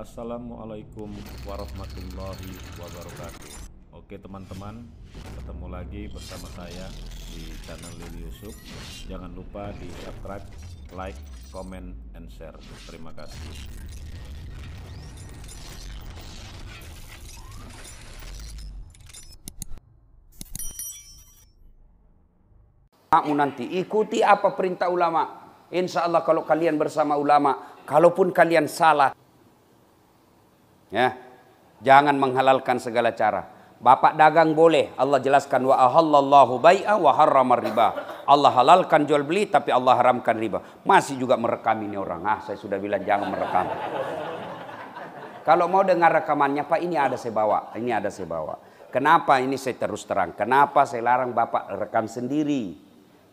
Assalamualaikum warahmatullahi wabarakatuh. Oke teman-teman, ketemu lagi bersama saya di channel Lili Yusuf. Jangan lupa di subscribe, like, comment, and share. Terima kasih. Kamu nanti ikuti apa perintah ulama. Insya Allah kalau kalian bersama ulama, kalaupun kalian salah, Ya. Jangan menghalalkan segala cara. Bapak dagang boleh. Allah jelaskan wa ahallallahu bai'a wa harrama riba. Allah halalkan jual beli tapi Allah haramkan riba. Masih juga merekam ini orang. Ah, saya sudah bilang jangan merekam. Kalau mau dengar rekamannya, Pak ini ada saya bawa. Ini ada saya bawa. Kenapa ini saya terus terang? Kenapa saya larang Bapak rekam sendiri?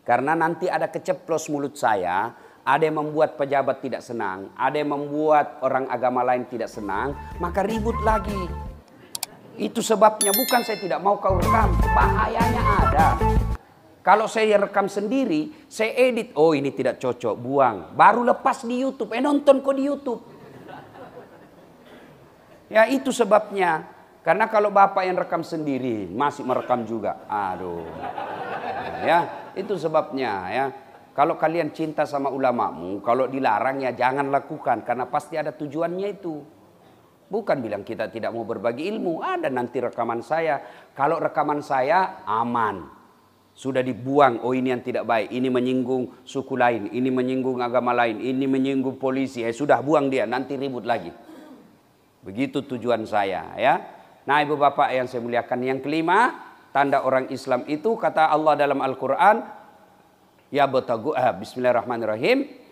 Karena nanti ada keceplos mulut saya, ada yang membuat pejabat tidak senang, ada yang membuat orang agama lain tidak senang, maka ribut lagi. Itu sebabnya bukan saya tidak mau kau rekam, bahayanya ada. Kalau saya rekam sendiri, saya edit, oh ini tidak cocok, buang. Baru lepas di YouTube, eh nonton kok di YouTube. Ya itu sebabnya. Karena kalau bapak yang rekam sendiri, masih merekam juga. Aduh. Ya, itu sebabnya ya. Kalau kalian cinta sama ulamamu, kalau dilarang ya jangan lakukan karena pasti ada tujuannya itu. Bukan bilang kita tidak mau berbagi ilmu, ada nanti rekaman saya. Kalau rekaman saya aman. Sudah dibuang, oh ini yang tidak baik, ini menyinggung suku lain, ini menyinggung agama lain, ini menyinggung polisi. Eh sudah buang dia, nanti ribut lagi. Begitu tujuan saya ya. Nah ibu bapak yang saya muliakan yang kelima, tanda orang Islam itu kata Allah dalam Al-Quran Ya batagu ah, eh, bismillahirrahmanirrahim